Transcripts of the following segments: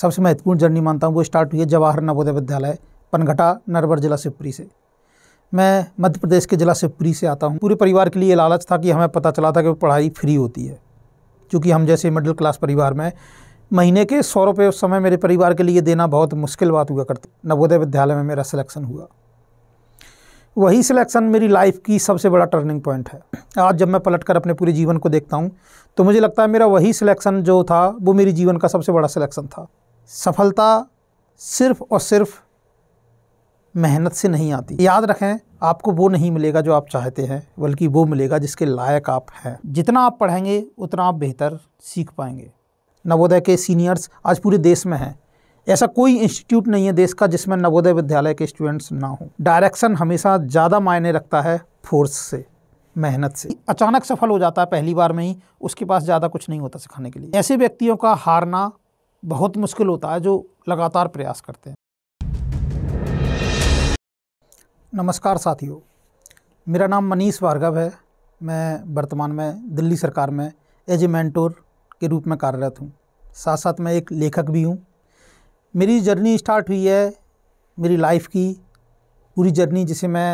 सबसे महत्वपूर्ण जर्नी मानता हूँ वो स्टार्ट हुई है जवाहर नवोदय विद्यालय पनघटा नरवर जिला शिवपुरी से मैं मध्य प्रदेश के जिला शिवपुरी से आता हूँ पूरे परिवार के लिए लालच था कि हमें पता चला था कि पढ़ाई फ्री होती है क्योंकि हम जैसे मिडिल क्लास परिवार में महीने के सौ रुपये उस समय मेरे परिवार के लिए देना बहुत मुश्किल बात हुआ करती नवोदय विद्यालय में मेरा सिलेक्शन हुआ वही सिलेक्शन मेरी लाइफ की सबसे बड़ा टर्निंग पॉइंट है आज जब मैं पलट कर अपने पूरे जीवन को देखता हूँ तो मुझे लगता है मेरा वही सिलेक्शन जो था वो मेरी जीवन का सबसे बड़ा सिलेक्शन था सफलता सिर्फ़ और सिर्फ मेहनत से नहीं आती याद रखें आपको वो नहीं मिलेगा जो आप चाहते हैं बल्कि वो मिलेगा जिसके लायक आप हैं जितना आप पढ़ेंगे उतना आप बेहतर सीख पाएंगे नवोदय के सीनियर्स आज पूरे देश में हैं ऐसा कोई इंस्टीट्यूट नहीं है देश का जिसमें नवोदय विद्यालय के स्टूडेंट्स ना हों डायरेक्शन हमेशा ज़्यादा मायने रखता है फोर्स से मेहनत से अचानक सफल हो जाता है पहली बार में ही उसके पास ज़्यादा कुछ नहीं होता सिखाने के लिए ऐसे व्यक्तियों का हारना बहुत मुश्किल होता है जो लगातार प्रयास करते हैं नमस्कार साथियों मेरा नाम मनीष भार्गव है मैं वर्तमान में दिल्ली सरकार में एज ए मैंटोर के रूप में कार्यरत हूँ साथ साथ मैं एक लेखक भी हूँ मेरी जर्नी स्टार्ट हुई है मेरी लाइफ की पूरी जर्नी जिसे मैं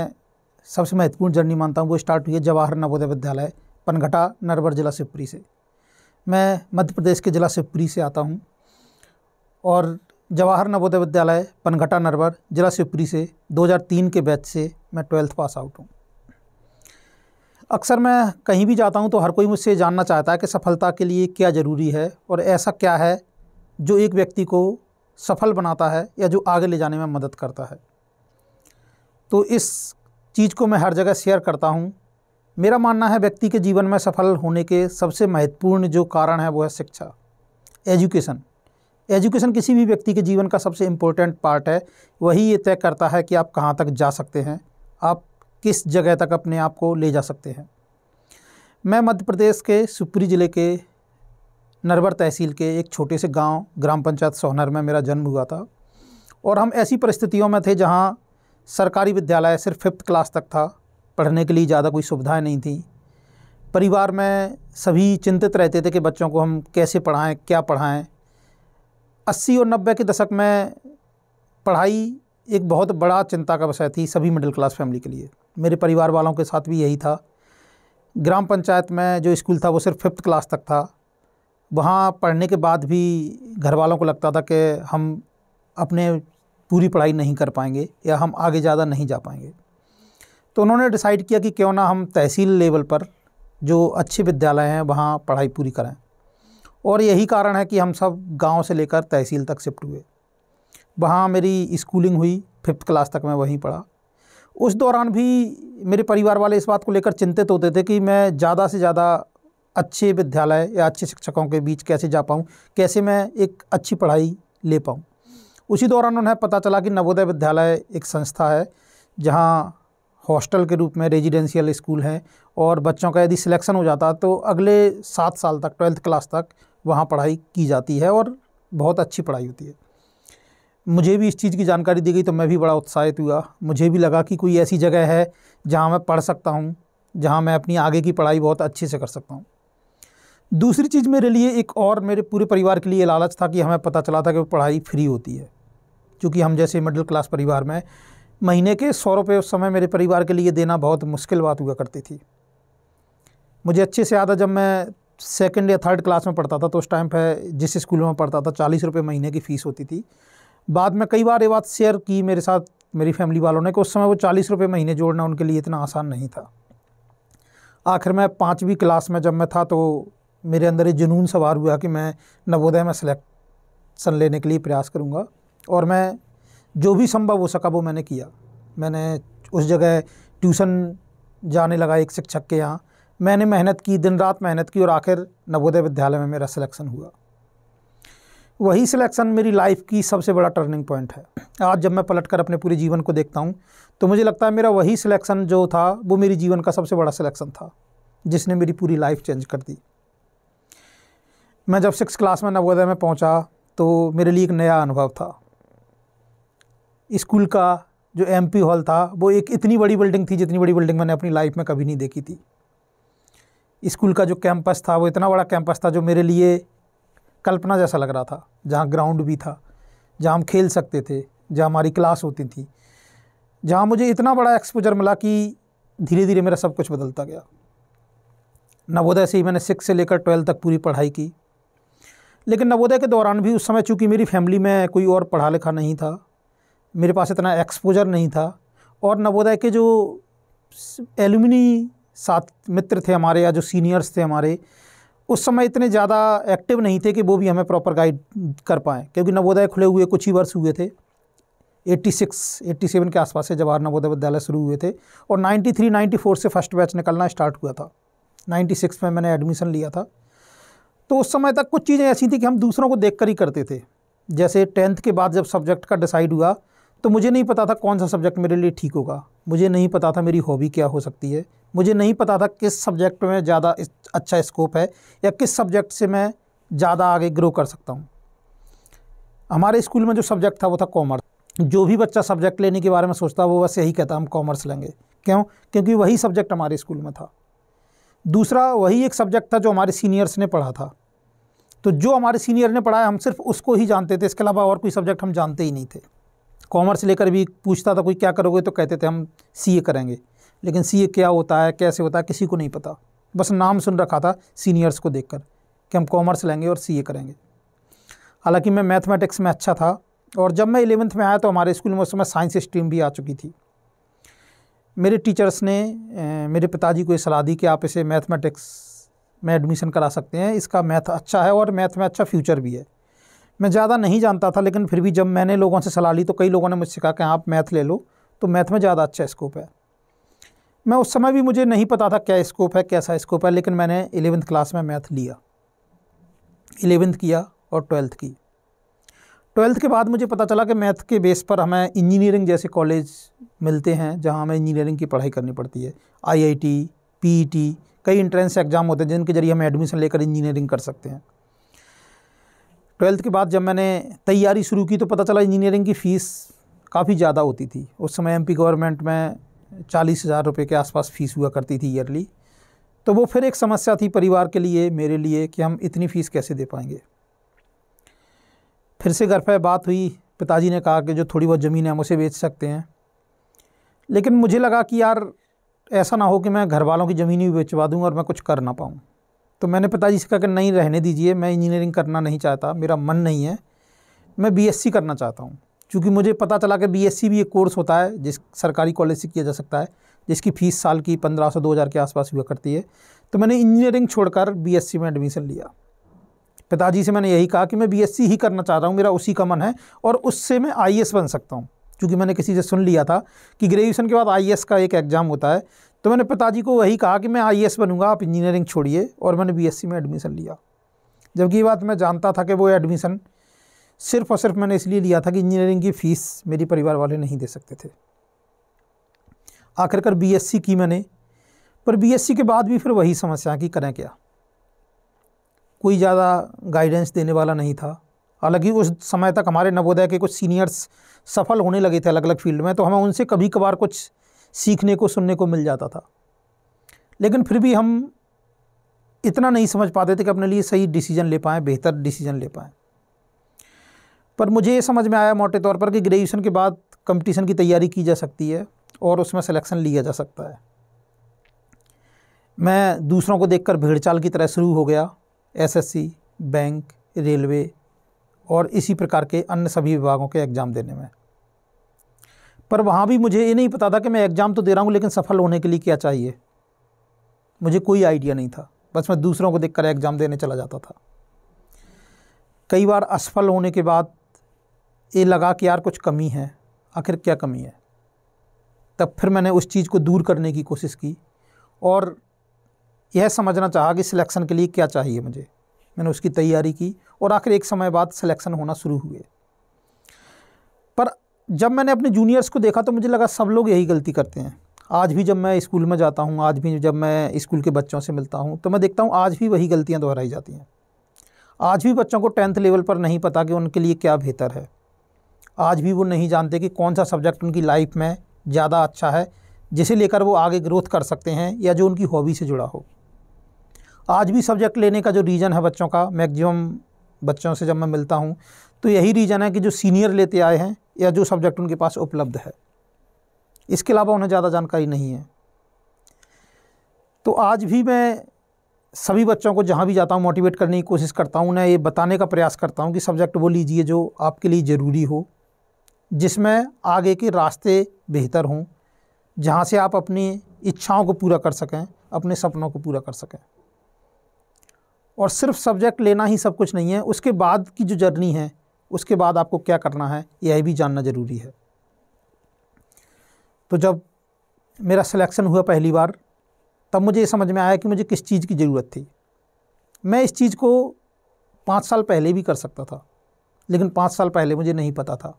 सबसे महत्वपूर्ण जर्नी मानता हूँ वो स्टार्ट हुई है जवाहर नवोदय विद्यालय पनघटा नरवर जिला शिवपुरी से मैं मध्य प्रदेश के ज़िला शिवपुरी से आता हूँ और जवाहर नवोदय विद्यालय पनघटा नरवर जिला शिवपुरी से 2003 के बैच से मैं ट्वेल्थ पास आउट हूँ अक्सर मैं कहीं भी जाता हूँ तो हर कोई मुझसे जानना चाहता है कि सफलता के लिए क्या ज़रूरी है और ऐसा क्या है जो एक व्यक्ति को सफल बनाता है या जो आगे ले जाने में मदद करता है तो इस चीज़ को मैं हर जगह शेयर करता हूँ मेरा मानना है व्यक्ति के जीवन में सफल होने के सबसे महत्वपूर्ण जो कारण है वो है शिक्षा एजुकेशन एजुकेशन किसी भी व्यक्ति के जीवन का सबसे इम्पोर्टेंट पार्ट है वही ये तय करता है कि आप कहाँ तक जा सकते हैं आप किस जगह तक अपने आप को ले जा सकते हैं मैं मध्य प्रदेश के सुपरी ज़िले के नरवर तहसील के एक छोटे से गांव ग्राम पंचायत सोहनर में मेरा जन्म हुआ था और हम ऐसी परिस्थितियों में थे जहाँ सरकारी विद्यालय सिर्फ फिफ्थ क्लास तक था पढ़ने के लिए ज़्यादा कोई सुविधाएं नहीं थी परिवार में सभी चिंतित रहते थे कि बच्चों को हम कैसे पढ़ाएं क्या पढ़ाएं अस्सी और नब्बे के दशक में पढ़ाई एक बहुत बड़ा चिंता का विषय थी सभी मिडिल क्लास फैमिली के लिए मेरे परिवार वालों के साथ भी यही था ग्राम पंचायत में जो स्कूल था वो सिर्फ फिफ्थ क्लास तक था वहाँ पढ़ने के बाद भी घर वालों को लगता था कि हम अपने पूरी पढ़ाई नहीं कर पाएंगे या हम आगे ज़्यादा नहीं जा पाएंगे तो उन्होंने डिसाइड किया कि क्यों ना हम तहसील लेवल पर जो अच्छे विद्यालय हैं वहाँ पढ़ाई पूरी करें और यही कारण है कि हम सब गांव से लेकर तहसील तक शिफ्ट हुए वहाँ मेरी स्कूलिंग हुई फिफ्थ क्लास तक मैं वहीं पढ़ा उस दौरान भी मेरे परिवार वाले इस बात को लेकर चिंतित होते थे कि मैं ज़्यादा से ज़्यादा अच्छे विद्यालय या अच्छे शिक्षकों के बीच कैसे जा पाऊँ कैसे मैं एक अच्छी पढ़ाई ले पाऊँ उसी दौरान उन्हें पता चला कि नवोदय विद्यालय एक संस्था है जहाँ हॉस्टल के रूप में रेजिडेंशियल स्कूल है और बच्चों का यदि सिलेक्शन हो जाता तो अगले सात साल तक ट्वेल्थ क्लास तक वहाँ पढ़ाई की जाती है और बहुत अच्छी पढ़ाई होती है मुझे भी इस चीज़ की जानकारी दी गई तो मैं भी बड़ा उत्साहित हुआ मुझे भी लगा कि कोई ऐसी जगह है जहाँ मैं पढ़ सकता हूँ जहाँ मैं अपनी आगे की पढ़ाई बहुत अच्छे से कर सकता हूँ दूसरी चीज़ मेरे लिए एक और मेरे पूरे परिवार के लिए लालच था कि हमें पता चला था कि पढ़ाई फ्री होती है क्योंकि हम जैसे मिडिल क्लास परिवार में महीने के सौ रुपये उस समय मेरे परिवार के लिए देना बहुत मुश्किल बात हुआ करती थी मुझे अच्छे से याद है जब मैं सेकेंड या थर्ड क्लास में पढ़ता था तो उस टाइम पर जिस स्कूल में पढ़ता था चालीस रुपये महीने की फ़ीस होती थी बाद में कई बार ये बात शेयर की मेरे साथ मेरी फैमिली वालों ने कि उस समय वो चालीस रुपये महीने जोड़ना उनके लिए इतना आसान नहीं था आखिर मैं पाँचवीं क्लास में जब मैं था तो मेरे अंदर ये जुनून सवार हुआ कि मैं नवोदय में सिलेक्शन लेने के लिए प्रयास करूँगा और मैं जो भी संभव हो सका वो मैंने किया मैंने उस जगह ट्यूशन जाने लगा एक शिक्षक के यहाँ मैंने मेहनत की दिन रात मेहनत की और आखिर नवोदय विद्यालय में मेरा सिलेक्शन हुआ वही सिलेक्शन मेरी लाइफ की सबसे बड़ा टर्निंग पॉइंट है आज जब मैं पलट कर अपने पूरे जीवन को देखता हूँ तो मुझे लगता है मेरा वही सिलेक्शन जो था वो मेरी जीवन का सबसे बड़ा सिलेक्शन था जिसने मेरी पूरी लाइफ चेंज कर दी मैं जब सिक्स क्लास में नवोदय में पहुँचा तो मेरे लिए एक नया अनुभव था स्कूल का जो एमपी हॉल था वो एक इतनी बड़ी बिल्डिंग थी जितनी बड़ी बिल्डिंग मैंने अपनी लाइफ में कभी नहीं देखी थी स्कूल का जो कैंपस था वो इतना बड़ा कैंपस था जो मेरे लिए कल्पना जैसा लग रहा था जहाँ ग्राउंड भी था जहाँ हम खेल सकते थे जहाँ हमारी क्लास होती थी जहाँ मुझे इतना बड़ा एक्सपोजर मिला कि धीरे धीरे मेरा सब कुछ बदलता गया नवोदय से ही मैंने सिक्स से लेकर ट्वेल्थ तक पूरी पढ़ाई की लेकिन नवोदय के दौरान भी उस समय चूँकि मेरी फैमिली में कोई और पढ़ा लिखा नहीं था मेरे पास इतना एक्सपोजर नहीं था और नवोदय के जो एलुमिनी साथ मित्र थे हमारे या जो सीनियर्स थे हमारे उस समय इतने ज़्यादा एक्टिव नहीं थे कि वो भी हमें प्रॉपर गाइड कर पाएँ क्योंकि नवोदय खुले हुए कुछ ही वर्ष हुए थे 86, 87 के आसपास से जवाहर नवोदय विद्यालय शुरू हुए थे और 93, 94 से फर्स्ट बैच निकलना स्टार्ट हुआ था 96 में मैंने एडमिशन लिया था तो उस समय तक कुछ चीज़ें ऐसी थी कि हम दूसरों को देख कर ही करते थे जैसे टेंथ के बाद जब सब्जेक्ट का डिसाइड हुआ तो मुझे नहीं पता था कौन सा सब्जेक्ट मेरे लिए ठीक होगा मुझे नहीं पता था मेरी हॉबी क्या हो सकती है मुझे नहीं पता था किस सब्जेक्ट में ज़्यादा अच्छा स्कोप है या किस सब्जेक्ट से मैं ज़्यादा आगे ग्रो कर सकता हूँ हमारे स्कूल में जो सब्जेक्ट था वो था कॉमर्स जो भी बच्चा सब्जेक्ट लेने के बारे में सोचता वो बस यही कहता हम कॉमर्स लेंगे क्यों क्योंकि वही सब्जेक्ट हमारे स्कूल में था दूसरा वही एक सब्जेक्ट था जो हमारे सीनियर्स ने पढ़ा था तो जो हमारे सीनियर ने पढ़ाया हम सिर्फ उसको ही जानते थे इसके अलावा और कोई सब्जेक्ट हम जानते ही नहीं थे कॉमर्स लेकर भी पूछता था कोई क्या करोगे तो कहते थे हम सी करेंगे लेकिन सी क्या होता है कैसे होता है किसी को नहीं पता बस नाम सुन रखा था सीनियर्स को कर कि हम कॉमर्स लेंगे और सी करेंगे हालांकि मैं मैथमेटिक्स में अच्छा था और जब मैं इलेवंथ में आया तो हमारे स्कूल में उस समय साइंस स्ट्रीम भी आ चुकी थी मेरे टीचर्स ने मेरे पिताजी को ये सलाह दी कि आप इसे मैथमेटिक्स में एडमिशन करा सकते हैं इसका मैथ अच्छा है और मैथ में अच्छा फ्यूचर भी है मैं ज़्यादा नहीं जानता था लेकिन फिर भी जब मैंने लोगों से सलाह ली तो कई लोगों ने मुझसे कहा कि हाँ, आप मैथ ले लो तो मैथ में ज़्यादा अच्छा स्कोप है मैं उस समय भी मुझे नहीं पता था क्या स्कोप है कैसा स्कोप है लेकिन मैंने एलेवेंथ क्लास में मैथ लिया एलेवेंथ किया और ट्वेल्थ की ट्वेल्थ के बाद मुझे पता चला कि मैथ के बेस पर हमें इंजीनियरिंग जैसे कॉलेज मिलते हैं जहां हमें इंजीनियरिंग की पढ़ाई करनी पड़ती है आईआईटी, पीईटी, e कई इंट्रेंस एग्ज़ाम होते हैं जिनके ज़रिए हम एडमिशन लेकर इंजीनियरिंग कर सकते हैं ट्वेल्थ के बाद जब मैंने तैयारी शुरू की तो पता चला इंजीनियरिंग की फ़ीस काफ़ी ज़्यादा होती थी उस समय एमपी गवर्नमेंट में चालीस हज़ार रुपये के आसपास फ़ीस हुआ करती थी ईयरली तो वो फिर एक समस्या थी परिवार के लिए मेरे लिए कि हम इतनी फ़ीस कैसे दे पाएंगे फिर से घर पर बात हुई पिताजी ने कहा कि जो थोड़ी बहुत ज़मीन है हम उसे बेच सकते हैं लेकिन मुझे लगा कि यार ऐसा ना हो कि मैं घर वालों की ज़मीन ही बेचवा दूँ और मैं कुछ कर ना पाऊँ तो मैंने पिताजी से कहा कि नहीं रहने दीजिए मैं इंजीनियरिंग करना नहीं चाहता मेरा मन नहीं है मैं बीएससी करना चाहता हूँ चूँकि मुझे पता चला कि बी भी एक कोर्स होता है जिस सरकारी कॉलेज से किया जा सकता है जिसकी फ़ीस साल की पंद्रह सौ दो हज़ार के आसपास हुआ करती है तो मैंने इंजीनियरिंग छोड़कर बीएससी में एडमिशन लिया पिताजी से मैंने यही कहा कि मैं बीएससी ही करना चाह रहा हूँ मेरा उसी का मन है और उससे मैं आईएएस बन सकता हूँ क्योंकि मैंने किसी से सुन लिया था कि ग्रेजुएशन के बाद आईएएस का एक एग्ज़ाम होता है तो मैंने पिताजी को वही कहा कि मैं आई बनूंगा आप इंजीनियरिंग छोड़िए और मैंने बी में एडमिशन लिया जबकि ये बात मैं जानता था कि वो एडमिशन सिर्फ और सिर्फ मैंने इसलिए लिया था कि इंजीनियरिंग की फ़ीस मेरी परिवार वाले नहीं दे सकते थे आखिरकार बीएससी की मैंने पर बीएससी के बाद भी फिर वही समस्या कि करें क्या कोई ज़्यादा गाइडेंस देने वाला नहीं था हालांकि उस समय तक हमारे नवोदय के कुछ सीनियर्स सफल होने लगे थे अलग अलग फील्ड में तो हमें उनसे कभी कभार कुछ सीखने को सुनने को मिल जाता था लेकिन फिर भी हम इतना नहीं समझ पाते थे कि अपने लिए सही डिसीजन ले पाएँ बेहतर डिसीजन ले पाएँ पर मुझे ये समझ में आया मोटे तौर पर कि ग्रेजुएशन के बाद कंपटीशन की तैयारी की जा सकती है और उसमें सिलेक्शन लिया जा सकता है मैं दूसरों को देखकर भेड़चाल की तरह शुरू हो गया एसएससी, बैंक रेलवे और इसी प्रकार के अन्य सभी विभागों के एग्ज़ाम देने में पर वहाँ भी मुझे ये नहीं पता था कि मैं एग्ज़ाम तो दे रहा हूँ लेकिन सफल होने के लिए क्या चाहिए मुझे कोई आइडिया नहीं था बस मैं दूसरों को देखकर एग्ज़ाम देने चला जाता था कई बार असफल होने के बाद ये लगा कि यार कुछ कमी है आखिर क्या कमी है तब फिर मैंने उस चीज़ को दूर करने की कोशिश की और यह समझना चाहा कि सिलेक्शन के लिए क्या चाहिए मुझे मैंने उसकी तैयारी की और आखिर एक समय बाद सिलेक्शन होना शुरू हुए पर जब मैंने अपने जूनियर्स को देखा तो मुझे लगा सब लोग यही गलती करते हैं आज भी जब मैं स्कूल में जाता हूँ आज भी जब मैं स्कूल के बच्चों से मिलता हूँ तो मैं देखता हूँ आज भी वही गलतियाँ दोहराई जाती हैं आज भी बच्चों को टेंथ लेवल पर नहीं पता कि उनके लिए क्या बेहतर है आज भी वो नहीं जानते कि कौन सा सब्जेक्ट उनकी लाइफ में ज़्यादा अच्छा है जिसे लेकर वो आगे ग्रोथ कर सकते हैं या जो उनकी हॉबी से जुड़ा हो आज भी सब्जेक्ट लेने का जो रीज़न है बच्चों का मैक्सिमम बच्चों से जब मैं मिलता हूँ तो यही रीज़न है कि जो सीनियर लेते आए हैं या जो सब्जेक्ट उनके पास उपलब्ध है इसके अलावा उन्हें ज़्यादा जानकारी नहीं है तो आज भी मैं सभी बच्चों को जहाँ भी जाता हूँ मोटिवेट करने की कोशिश करता हूँ उन्हें ये बताने का प्रयास करता हूँ कि सब्जेक्ट वो लीजिए जो आपके लिए ज़रूरी हो जिसमें आगे के रास्ते बेहतर हों जहाँ से आप अपनी इच्छाओं को पूरा कर सकें अपने सपनों को पूरा कर सकें और सिर्फ सब्जेक्ट लेना ही सब कुछ नहीं है उसके बाद की जो जर्नी है उसके बाद आपको क्या करना है यह भी जानना ज़रूरी है तो जब मेरा सिलेक्शन हुआ पहली बार तब मुझे ये समझ में आया कि मुझे किस चीज़ की ज़रूरत थी मैं इस चीज़ को पाँच साल पहले भी कर सकता था लेकिन पाँच साल पहले मुझे नहीं पता था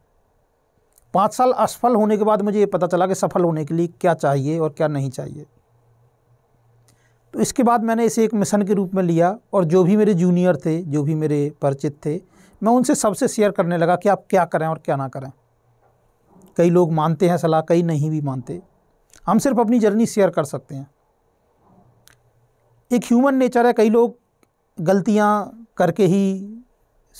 पाँच साल असफल होने के बाद मुझे ये पता चला कि सफल होने के लिए क्या चाहिए और क्या नहीं चाहिए तो इसके बाद मैंने इसे एक मिशन के रूप में लिया और जो भी मेरे जूनियर थे जो भी मेरे परिचित थे मैं उनसे सबसे शेयर करने लगा कि आप क्या करें और क्या ना करें कई लोग मानते हैं सलाह कई नहीं भी मानते हम सिर्फ अपनी जर्नी शेयर कर सकते हैं एक ह्यूमन नेचर है कई लोग गलतियाँ करके ही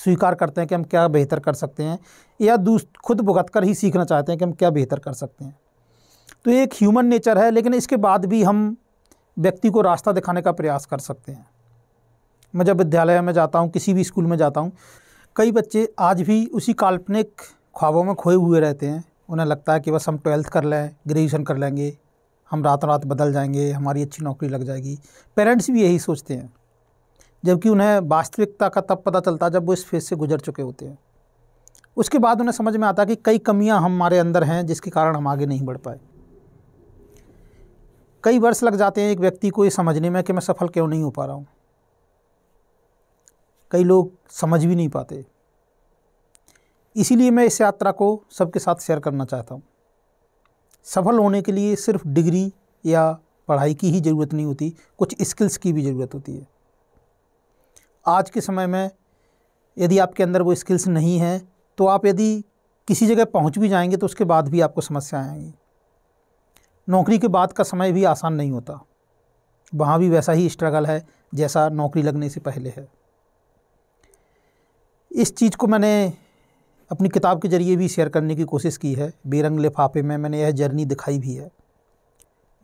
स्वीकार करते हैं कि हम क्या बेहतर कर सकते हैं या खुद भुगत कर ही सीखना चाहते हैं कि हम क्या बेहतर कर सकते हैं तो ये एक ह्यूमन नेचर है लेकिन इसके बाद भी हम व्यक्ति को रास्ता दिखाने का प्रयास कर सकते हैं मैं जब विद्यालय में जाता हूँ किसी भी स्कूल में जाता हूँ कई बच्चे आज भी उसी काल्पनिक ख्वाबों में खोए हुए रहते हैं उन्हें लगता है कि बस हम ट्वेल्थ कर लें ग्रेजुएशन कर लेंगे हम रात रात बदल जाएंगे हमारी अच्छी नौकरी लग जाएगी पेरेंट्स भी यही सोचते हैं जबकि उन्हें वास्तविकता का तब पता चलता है जब वो इस फेज़ से गुजर चुके होते हैं उसके बाद उन्हें समझ में आता कि कई कमियां हमारे अंदर हैं जिसके कारण हम आगे नहीं बढ़ पाए कई वर्ष लग जाते हैं एक व्यक्ति को ये समझने में कि मैं सफल क्यों नहीं हो पा रहा हूँ कई लोग समझ भी नहीं पाते इसीलिए मैं इस यात्रा को सबके साथ शेयर करना चाहता हूँ सफल होने के लिए सिर्फ डिग्री या पढ़ाई की ही ज़रूरत नहीं होती कुछ स्किल्स की भी ज़रूरत होती है आज के समय में यदि आपके अंदर वो स्किल्स नहीं हैं तो आप यदि किसी जगह पहुंच भी जाएंगे तो उसके बाद भी आपको समस्याएं आएंगी नौकरी के बाद का समय भी आसान नहीं होता वहाँ भी वैसा ही स्ट्रगल है जैसा नौकरी लगने से पहले है इस चीज़ को मैंने अपनी किताब के ज़रिए भी शेयर करने की कोशिश की है बेरंग लिफाफे में मैंने यह जर्नी दिखाई भी है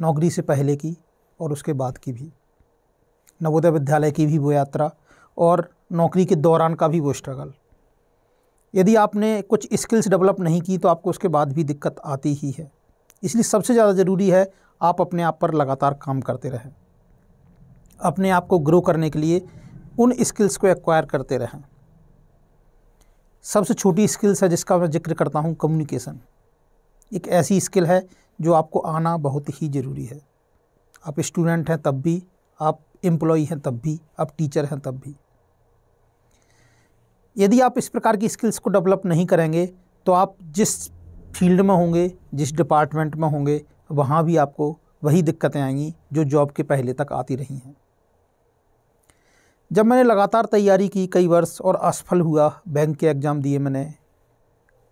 नौकरी से पहले की और उसके बाद की भी नवोदय विद्यालय की भी वो यात्रा और नौकरी के दौरान का भी वो स्ट्रगल यदि आपने कुछ स्किल्स डेवलप नहीं की तो आपको उसके बाद भी दिक्कत आती ही है इसलिए सबसे ज़्यादा ज़रूरी है आप अपने आप पर लगातार काम करते रहें अपने आप को ग्रो करने के लिए उन स्किल्स को एक्वायर करते रहें सबसे छोटी स्किल्स है जिसका मैं जिक्र करता हूँ कम्युनिकेशन एक ऐसी स्किल है जो आपको आना बहुत ही ज़रूरी है आप स्टूडेंट हैं तब भी आप एम्प्लॉई हैं तब भी आप टीचर हैं तब भी यदि आप इस प्रकार की स्किल्स को डेवलप नहीं करेंगे तो आप जिस फील्ड में होंगे जिस डिपार्टमेंट में होंगे वहाँ भी आपको वही दिक्कतें आएंगी जो जॉब के पहले तक आती रही हैं जब मैंने लगातार तैयारी की कई वर्ष और असफल हुआ बैंक के एग्ज़ाम दिए मैंने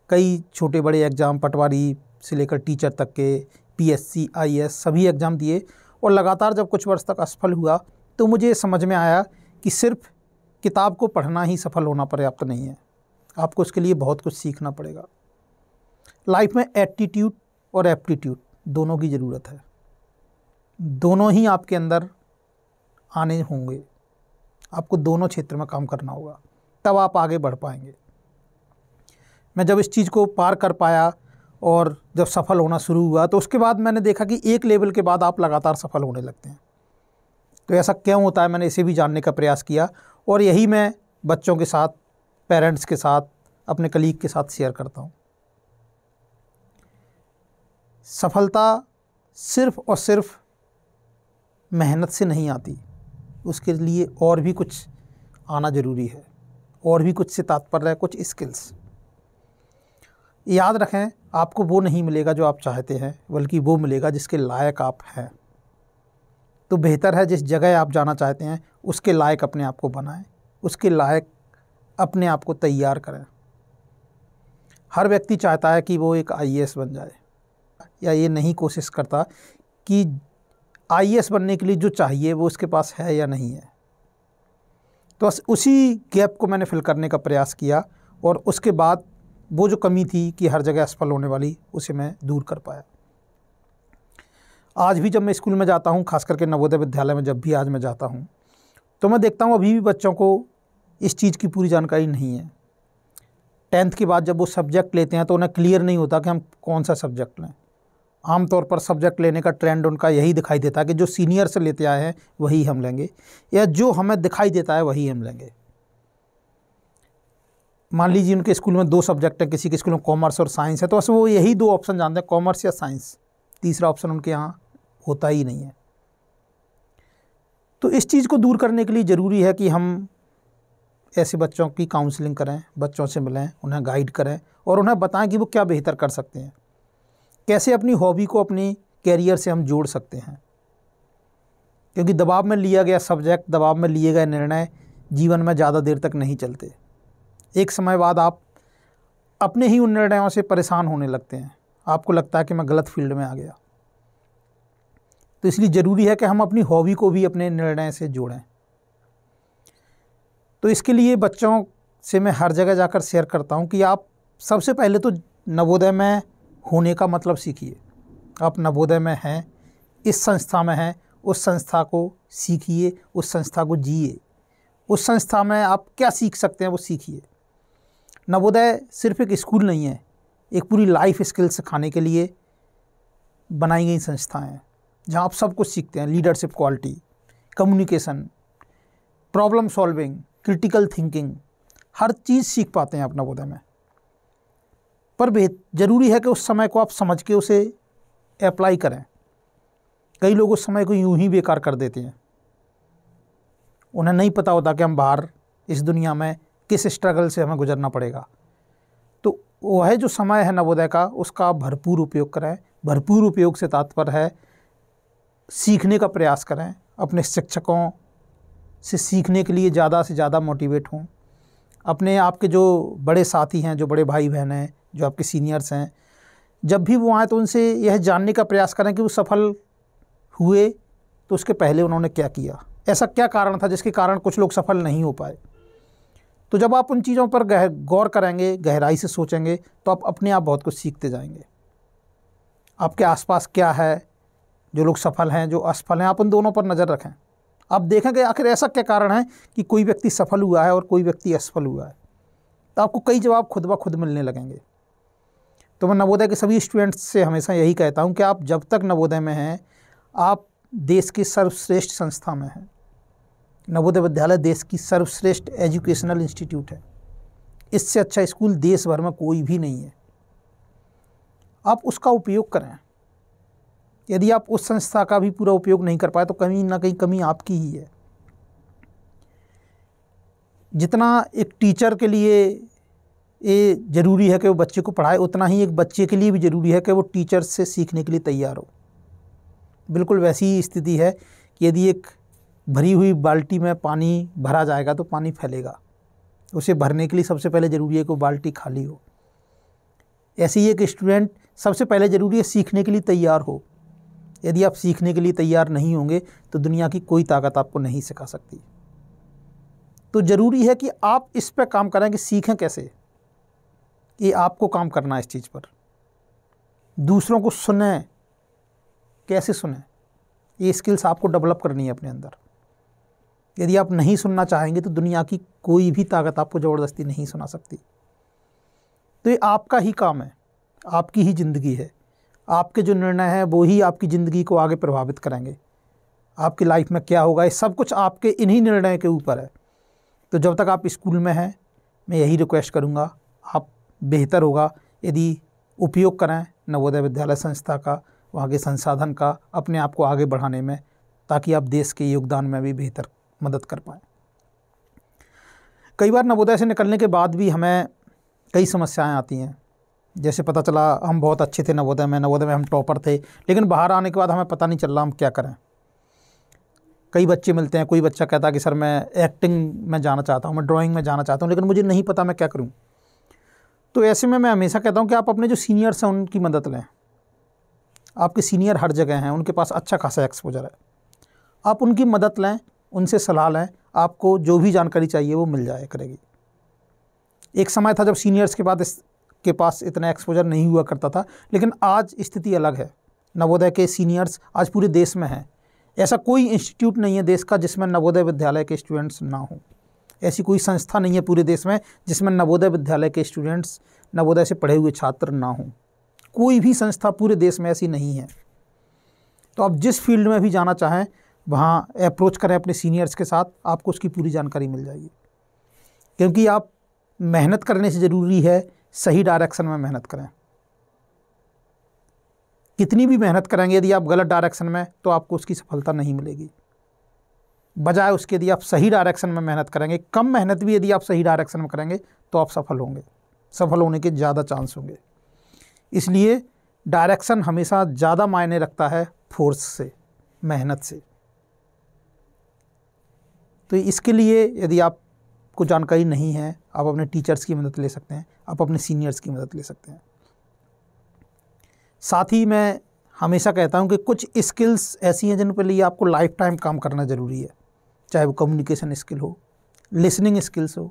कई छोटे बड़े एग्ज़ाम पटवारी से लेकर टीचर तक के पीएससी, आईएएस सभी एग्ज़ाम दिए और लगातार जब कुछ वर्ष तक असफल हुआ तो मुझे समझ में आया कि सिर्फ किताब को पढ़ना ही सफल होना पर्याप्त नहीं है आपको उसके लिए बहुत कुछ सीखना पड़ेगा लाइफ में एटीट्यूड और एप्टीट्यूड दोनों की ज़रूरत है दोनों ही आपके अंदर आने होंगे आपको दोनों क्षेत्र में काम करना होगा तब आप आगे बढ़ पाएंगे मैं जब इस चीज़ को पार कर पाया और जब सफल होना शुरू हुआ तो उसके बाद मैंने देखा कि एक लेवल के बाद आप लगातार सफल होने लगते हैं तो ऐसा क्यों होता है मैंने इसे भी जानने का प्रयास किया और यही मैं बच्चों के साथ पेरेंट्स के साथ अपने कलीग के साथ शेयर करता हूँ सफलता सिर्फ़ और सिर्फ मेहनत से नहीं आती उसके लिए और भी कुछ आना ज़रूरी है और भी कुछ से तात्पर्य है कुछ स्किल्स याद रखें आपको वो नहीं मिलेगा जो आप चाहते हैं बल्कि वो मिलेगा जिसके लायक आप हैं तो बेहतर है जिस जगह आप जाना चाहते हैं उसके लायक अपने आप को बनाएं उसके लायक अपने आप को तैयार करें हर व्यक्ति चाहता है कि वो एक आई बन जाए या ये नहीं कोशिश करता कि आई बनने के लिए जो चाहिए वो उसके पास है या नहीं है तो बस उसी गैप को मैंने फिल करने का प्रयास किया और उसके बाद वो जो कमी थी कि हर जगह असफल होने वाली उसे मैं दूर कर पाया आज भी जब मैं स्कूल में जाता हूँ खास करके नवोदय विद्यालय में जब भी आज मैं जाता हूँ तो मैं देखता हूँ अभी भी बच्चों को इस चीज़ की पूरी जानकारी नहीं है टेंथ के बाद जब वो सब्जेक्ट लेते हैं तो उन्हें क्लियर नहीं होता कि हम कौन सा सब्जेक्ट लें आमतौर पर सब्जेक्ट लेने का ट्रेंड उनका यही दिखाई देता है कि जो सीनियर से लेते आए हैं वही हम लेंगे या जो हमें दिखाई देता है वही हम लेंगे मान लीजिए उनके स्कूल में दो सब्जेक्ट हैं किसी के स्कूल में कॉमर्स और साइंस है तो बस वो यही दो ऑप्शन जानते हैं कॉमर्स या साइंस तीसरा ऑप्शन उनके यहाँ होता ही नहीं है तो इस चीज़ को दूर करने के लिए ज़रूरी है कि हम ऐसे बच्चों की काउंसलिंग करें बच्चों से मिलें उन्हें गाइड करें और उन्हें बताएं कि वो क्या बेहतर कर सकते हैं कैसे अपनी हॉबी को अपने कैरियर से हम जोड़ सकते हैं क्योंकि दबाव में लिया गया सब्जेक्ट दबाव में लिए गए निर्णय जीवन में ज़्यादा देर तक नहीं चलते एक समय बाद आप अपने ही उन निर्णयों से परेशान होने लगते हैं आपको लगता है कि मैं गलत फील्ड में आ गया तो इसलिए ज़रूरी है कि हम अपनी हॉबी को भी अपने निर्णय से जोड़ें तो इसके लिए बच्चों से मैं हर जगह जाकर शेयर करता हूँ कि आप सबसे पहले तो नवोदय में होने का मतलब सीखिए आप नवोदय में हैं इस संस्था में हैं उस संस्था को सीखिए उस संस्था को जिए उस संस्था में आप क्या सीख सकते हैं वो सीखिए नवोदय सिर्फ एक स्कूल नहीं है एक पूरी लाइफ स्किल सिखाने के लिए बनाई गई संस्थाएं हैं जहाँ आप सब कुछ सीखते हैं leadership quality communication problem solving critical thinking हर चीज़ सीख पाते हैं आप नवोदय में पर बेहद ज़रूरी है कि उस समय को आप समझ के उसे अप्लाई करें कई लोग उस समय को यूं ही बेकार कर देते हैं उन्हें नहीं पता होता कि हम बाहर इस दुनिया में किस स्ट्रगल से हमें गुजरना पड़ेगा तो वह जो समय है नवोदय का उसका भरपूर उपयोग करें भरपूर उपयोग से तात्पर्य है सीखने का प्रयास करें अपने शिक्षकों से सीखने के लिए ज़्यादा से ज़्यादा मोटिवेट हों अपने आपके जो बड़े साथी हैं जो बड़े भाई बहन हैं जो आपके सीनियर्स हैं जब भी वो आए तो उनसे यह जानने का प्रयास करें कि वो सफल हुए तो उसके पहले उन्होंने क्या किया ऐसा क्या कारण था जिसके कारण कुछ लोग सफल नहीं हो पाए तो जब आप उन चीज़ों पर गह गौर करेंगे गहराई से सोचेंगे तो आप अपने आप बहुत कुछ सीखते जाएंगे आपके आसपास क्या है जो लोग सफल हैं जो असफल हैं आप उन दोनों पर नज़र रखें आप देखें कि आखिर ऐसा क्या कारण है कि कोई व्यक्ति सफल हुआ है और कोई व्यक्ति असफल हुआ है तो आपको कई जवाब खुद ब खुद मिलने लगेंगे तो मैं नवोदय के सभी स्टूडेंट्स से हमेशा यही कहता हूँ कि आप जब तक नवोदय में हैं आप देश की सर्वश्रेष्ठ संस्था में हैं नवोदय विद्यालय देश की सर्वश्रेष्ठ एजुकेशनल इंस्टीट्यूट है इससे अच्छा स्कूल देश भर में कोई भी नहीं है आप उसका उपयोग करें यदि आप उस संस्था का भी पूरा उपयोग नहीं कर पाए तो कहीं ना कहीं कमी आपकी ही है जितना एक टीचर के लिए ये ज़रूरी है कि वो बच्चे को पढ़ाए उतना ही एक बच्चे के लिए भी ज़रूरी है कि वो टीचर से सीखने के लिए तैयार हो बिल्कुल वैसी ही स्थिति है कि यदि एक भरी हुई बाल्टी में पानी भरा जाएगा तो पानी फैलेगा उसे भरने के लिए सबसे पहले ज़रूरी है कि वो बाल्टी खाली हो ऐसे ही एक स्टूडेंट सबसे पहले ज़रूरी है सीखने के लिए तैयार हो यदि आप सीखने के लिए तैयार नहीं होंगे तो दुनिया की कोई ताकत आपको नहीं सिखा सकती तो ज़रूरी है कि आप इस पर काम करें कि सीखें कैसे ये आपको काम करना है इस चीज़ पर दूसरों को सुने कैसे सुने ये स्किल्स आपको डेवलप करनी है अपने अंदर यदि आप नहीं सुनना चाहेंगे तो दुनिया की कोई भी ताकत आपको ज़बरदस्ती नहीं सुना सकती तो ये आपका ही काम है आपकी ही ज़िंदगी है आपके जो निर्णय हैं वो ही आपकी ज़िंदगी को आगे प्रभावित करेंगे आपकी लाइफ में क्या होगा ये सब कुछ आपके इन्हीं निर्णय के ऊपर है तो जब तक आप स्कूल में हैं मैं यही रिक्वेस्ट करूँगा आप बेहतर होगा यदि उपयोग करें नवोदय विद्यालय संस्था का वहाँ के संसाधन का अपने आप को आगे बढ़ाने में ताकि आप देश के योगदान में भी बेहतर मदद कर पाएँ कई बार नवोदय से निकलने के बाद भी हमें कई समस्याएं आती हैं जैसे पता चला हम बहुत अच्छे थे नवोदय में नवोदय में हम टॉपर थे लेकिन बाहर आने के बाद हमें पता नहीं चल रहा हम क्या करें कई बच्चे मिलते हैं कोई बच्चा कहता है कि सर मैं एक्टिंग में जाना चाहता हूँ मैं ड्राइंग में जाना चाहता हूँ लेकिन मुझे नहीं पता मैं क्या करूँ तो ऐसे में मैं हमेशा कहता हूँ कि आप अपने जो सीनियर्स हैं उनकी मदद लें आपके सीनियर हर जगह हैं उनके पास अच्छा खासा एक्सपोजर है आप उनकी मदद लें उनसे सलाह लें आपको जो भी जानकारी चाहिए वो मिल जाए करेगी एक समय था जब सीनियर्स के बाद इस के पास इतना एक्सपोजर नहीं हुआ करता था लेकिन आज स्थिति अलग है नवोदय के सीनियर्स आज पूरे देश में हैं ऐसा कोई इंस्टीट्यूट नहीं है देश का जिसमें नवोदय विद्यालय के स्टूडेंट्स ना हों ऐसी कोई संस्था नहीं है पूरे देश में जिसमें नवोदय विद्यालय के स्टूडेंट्स नवोदय से पढ़े हुए छात्र ना हों कोई भी संस्था पूरे देश में ऐसी नहीं है तो आप जिस फील्ड में भी जाना चाहें वहाँ अप्रोच करें अपने सीनियर्स के साथ आपको उसकी पूरी जानकारी मिल जाएगी क्योंकि आप मेहनत करने से ज़रूरी है सही डायरेक्शन में मेहनत करें कितनी भी मेहनत करेंगे यदि आप गलत डायरेक्शन में तो आपको उसकी सफलता नहीं मिलेगी बजाय उसके यदि आप सही डायरेक्शन में मेहनत करेंगे कम मेहनत भी यदि आप सही डायरेक्शन में करेंगे तो आप सफल होंगे सफल होने के ज़्यादा चांस होंगे इसलिए डायरेक्शन हमेशा ज़्यादा मायने रखता है फोर्स से मेहनत से तो इसके लिए यदि आप आपको जानकारी नहीं है आप अपने टीचर्स की मदद ले सकते हैं आप अपने सीनियर्स की मदद ले सकते हैं साथ ही मैं हमेशा कहता हूँ कि कुछ स्किल्स ऐसी हैं जिन पर लिए आपको लाइफ टाइम काम करना ज़रूरी है चाहे वो कम्युनिकेशन स्किल हो लिसनिंग स्किल्स हो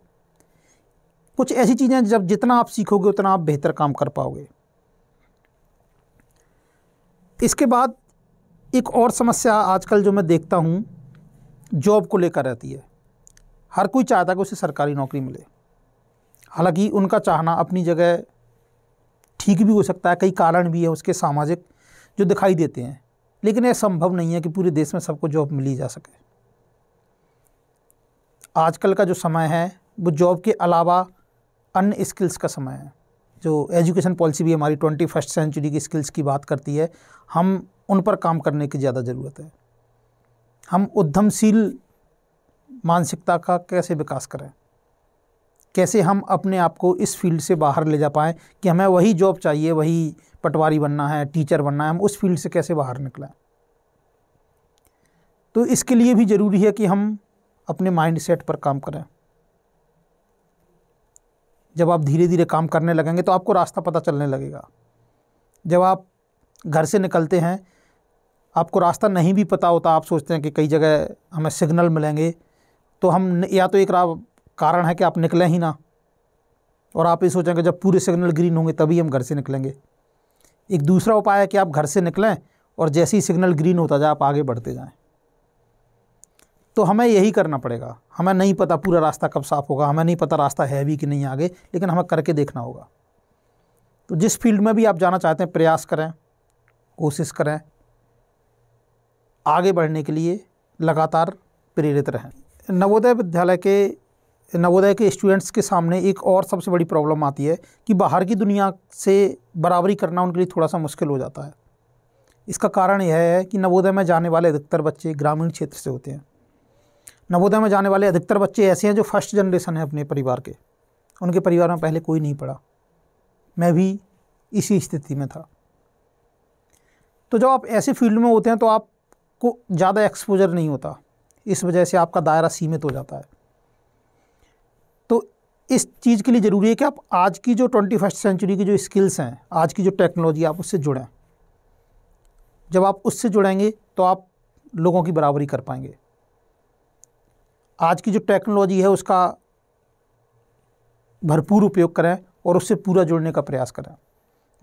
कुछ ऐसी चीज़ें जब जितना आप सीखोगे उतना आप बेहतर काम कर पाओगे इसके बाद एक और समस्या आजकल जो मैं देखता हूँ जॉब को लेकर रहती है हर कोई चाहता है कि उसे सरकारी नौकरी मिले हालांकि उनका चाहना अपनी जगह ठीक भी हो सकता है कई कारण भी है उसके सामाजिक जो दिखाई देते हैं लेकिन यह संभव नहीं है कि पूरे देश में सबको जॉब मिली जा सके आजकल का जो समय है वो जॉब के अलावा अन्य स्किल्स का समय है जो एजुकेशन पॉलिसी भी हमारी ट्वेंटी फर्स्ट सेंचुरी की स्किल्स की बात करती है हम उन पर काम करने की ज़्यादा ज़रूरत है हम उद्यमशील मानसिकता का कैसे विकास करें कैसे हम अपने आप को इस फील्ड से बाहर ले जा पाएँ कि हमें वही जॉब चाहिए वही पटवारी बनना है टीचर बनना है हम उस फील्ड से कैसे बाहर निकलें तो इसके लिए भी ज़रूरी है कि हम अपने माइंड सेट पर काम करें जब आप धीरे धीरे काम करने लगेंगे तो आपको रास्ता पता चलने लगेगा जब आप घर से निकलते हैं आपको रास्ता नहीं भी पता होता आप सोचते हैं कि कई जगह हमें सिग्नल मिलेंगे तो हम या तो एक कारण है कि आप निकलें ही ना और आप ये सोचेंगे जब पूरे सिग्नल ग्रीन होंगे तभी हम घर से निकलेंगे एक दूसरा उपाय है कि आप घर से निकलें और जैसे ही सिग्नल ग्रीन होता जाए आप आगे बढ़ते जाएं तो हमें यही करना पड़ेगा हमें नहीं पता पूरा रास्ता कब साफ होगा हमें नहीं पता रास्ता है भी कि नहीं आगे लेकिन हमें करके देखना होगा तो जिस फील्ड में भी आप जाना चाहते हैं प्रयास करें कोशिश करें आगे बढ़ने के लिए लगातार प्रेरित रहें नवोदय विद्यालय के नवोदय के स्टूडेंट्स के सामने एक और सबसे बड़ी प्रॉब्लम आती है कि बाहर की दुनिया से बराबरी करना उनके लिए थोड़ा सा मुश्किल हो जाता है इसका कारण यह है कि नवोदय में जाने वाले अधिकतर बच्चे ग्रामीण क्षेत्र से होते हैं नवोदय में जाने वाले अधिकतर बच्चे ऐसे हैं जो फर्स्ट जनरेशन है अपने परिवार के उनके परिवार में पहले कोई नहीं पढ़ा मैं भी इसी स्थिति में था तो जब आप ऐसे फील्ड में होते हैं तो आपको ज़्यादा एक्सपोजर नहीं होता इस वजह से आपका दायरा सीमित हो जाता है तो इस चीज़ के लिए ज़रूरी है कि आप आज की जो ट्वेंटी फर्स्ट सेंचुरी की जो स्किल्स हैं आज की जो टेक्नोलॉजी आप उससे जुड़ें जब आप उससे जुड़ेंगे तो आप लोगों की बराबरी कर पाएंगे आज की जो टेक्नोलॉजी है उसका भरपूर उपयोग करें और उससे पूरा जुड़ने का प्रयास करें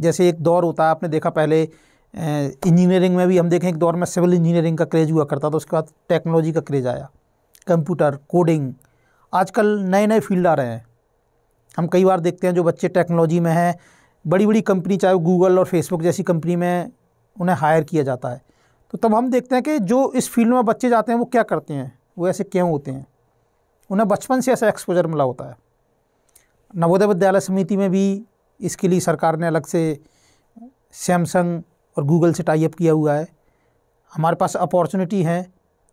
जैसे एक दौर होता है आपने देखा पहले इंजीनियरिंग में भी हम देखें एक दौर में सिविल इंजीनियरिंग का क्रेज़ हुआ करता था उसके बाद टेक्नोलॉजी का क्रेज़ आया कंप्यूटर कोडिंग आजकल नए नए फील्ड आ रहे हैं हम कई बार देखते हैं जो बच्चे टेक्नोलॉजी में हैं बड़ी बड़ी कंपनी चाहे गूगल और फेसबुक जैसी कंपनी में उन्हें हायर किया जाता है तो तब हम देखते हैं कि जो इस फील्ड में बच्चे जाते हैं वो क्या करते हैं वो ऐसे क्यों होते हैं उन्हें बचपन से ऐसा एक्सपोजर मिला होता है नवोदय विद्यालय समिति में भी इसके लिए सरकार ने अलग से सैमसंग और गूगल से टाइप किया हुआ है हमारे पास अपॉर्चुनिटी है